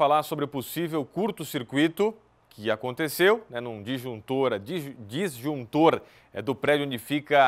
falar sobre o possível curto-circuito que aconteceu né, num disjuntora, disjuntor é, do prédio onde fica,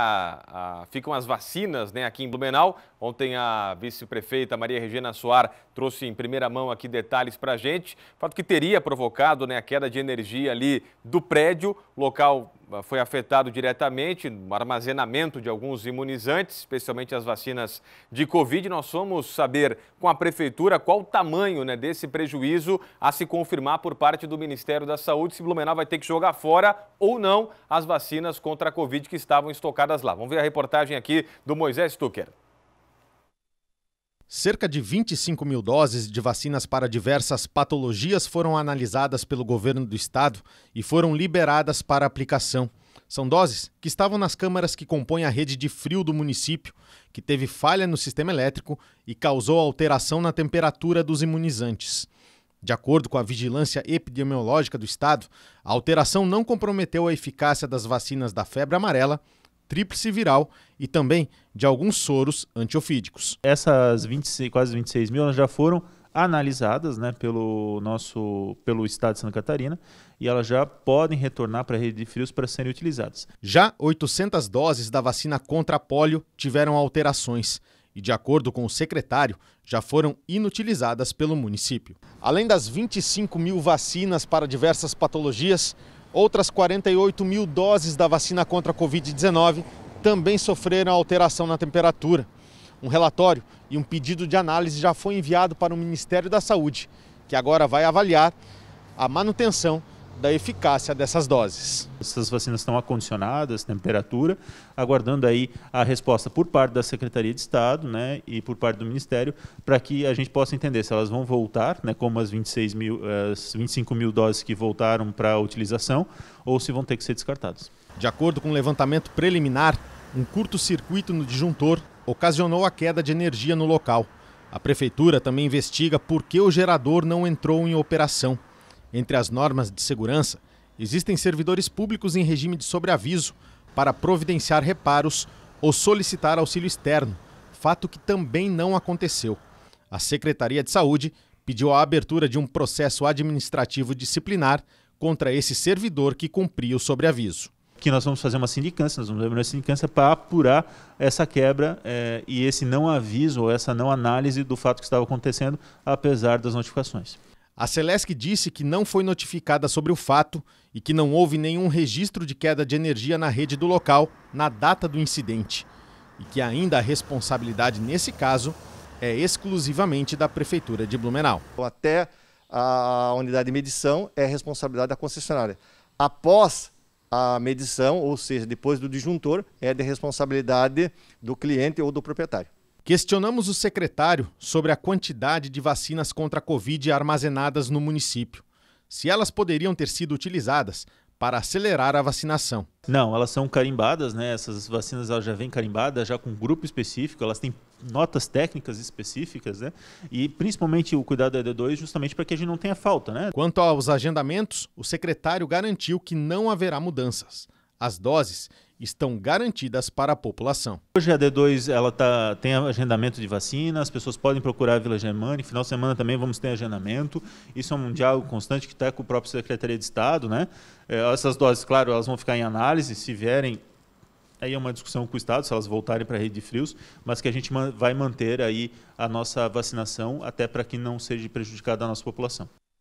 a, ficam as vacinas né, aqui em Blumenau. Ontem a vice-prefeita Maria Regina Soar trouxe em primeira mão aqui detalhes para a gente. Fato que teria provocado né, a queda de energia ali do prédio. O local ah, foi afetado diretamente no armazenamento de alguns imunizantes, especialmente as vacinas de Covid. Nós vamos saber com a Prefeitura qual o tamanho né, desse prejuízo a se confirmar por parte do Ministério da Saúde, se Blumenau vai ter que jogar fora ou não as vacinas contra a Covid que estavam estocadas lá. Vamos ver a reportagem aqui do Moisés Stucker. Cerca de 25 mil doses de vacinas para diversas patologias foram analisadas pelo governo do estado e foram liberadas para aplicação. São doses que estavam nas câmaras que compõem a rede de frio do município, que teve falha no sistema elétrico e causou alteração na temperatura dos imunizantes. De acordo com a vigilância epidemiológica do estado, a alteração não comprometeu a eficácia das vacinas da febre amarela, tríplice viral e também de alguns soros antiofídicos. Essas 26, quase 26 mil já foram analisadas né, pelo nosso pelo estado de Santa Catarina e elas já podem retornar para a rede de frios para serem utilizadas. Já 800 doses da vacina contra a polio tiveram alterações e, de acordo com o secretário, já foram inutilizadas pelo município. Além das 25 mil vacinas para diversas patologias, outras 48 mil doses da vacina contra a Covid-19 também sofreram alteração na temperatura. Um relatório e um pedido de análise já foi enviado para o Ministério da Saúde, que agora vai avaliar a manutenção da eficácia dessas doses. Essas vacinas estão acondicionadas, temperatura, aguardando aí a resposta por parte da Secretaria de Estado né, e por parte do Ministério, para que a gente possa entender se elas vão voltar, né, como as, 26 mil, as 25 mil doses que voltaram para a utilização, ou se vão ter que ser descartadas. De acordo com o um levantamento preliminar, um curto-circuito no disjuntor ocasionou a queda de energia no local. A prefeitura também investiga por que o gerador não entrou em operação. Entre as normas de segurança, existem servidores públicos em regime de sobreaviso para providenciar reparos ou solicitar auxílio externo, fato que também não aconteceu. A Secretaria de Saúde pediu a abertura de um processo administrativo disciplinar contra esse servidor que cumpriu o sobreaviso que nós vamos fazer uma sindicância, nós vamos fazer uma sindicância para apurar essa quebra eh, e esse não aviso ou essa não análise do fato que estava acontecendo, apesar das notificações. A Celesc disse que não foi notificada sobre o fato e que não houve nenhum registro de queda de energia na rede do local na data do incidente. E que ainda a responsabilidade nesse caso é exclusivamente da Prefeitura de Blumenau. Até a unidade de medição é responsabilidade da concessionária. Após a medição, ou seja, depois do disjuntor, é de responsabilidade do cliente ou do proprietário. Questionamos o secretário sobre a quantidade de vacinas contra a Covid armazenadas no município, se elas poderiam ter sido utilizadas para acelerar a vacinação. Não, elas são carimbadas, né? Essas vacinas elas já vêm carimbadas, já com grupo específico, elas têm notas técnicas específicas, né? E principalmente o cuidado é da ED2 justamente para que a gente não tenha falta, né? Quanto aos agendamentos, o secretário garantiu que não haverá mudanças. As doses estão garantidas para a população. Hoje a D2 ela tá, tem agendamento de vacina, as pessoas podem procurar a Vila Germânica, final de semana também vamos ter agendamento. Isso é um diálogo constante que está com o próprio Secretaria de Estado. Né? É, essas doses, claro, elas vão ficar em análise, se vierem aí é uma discussão com o Estado, se elas voltarem para a rede de frios, mas que a gente vai manter aí a nossa vacinação até para que não seja prejudicada a nossa população.